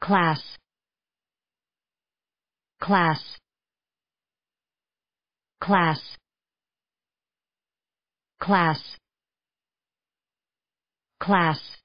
class class class class class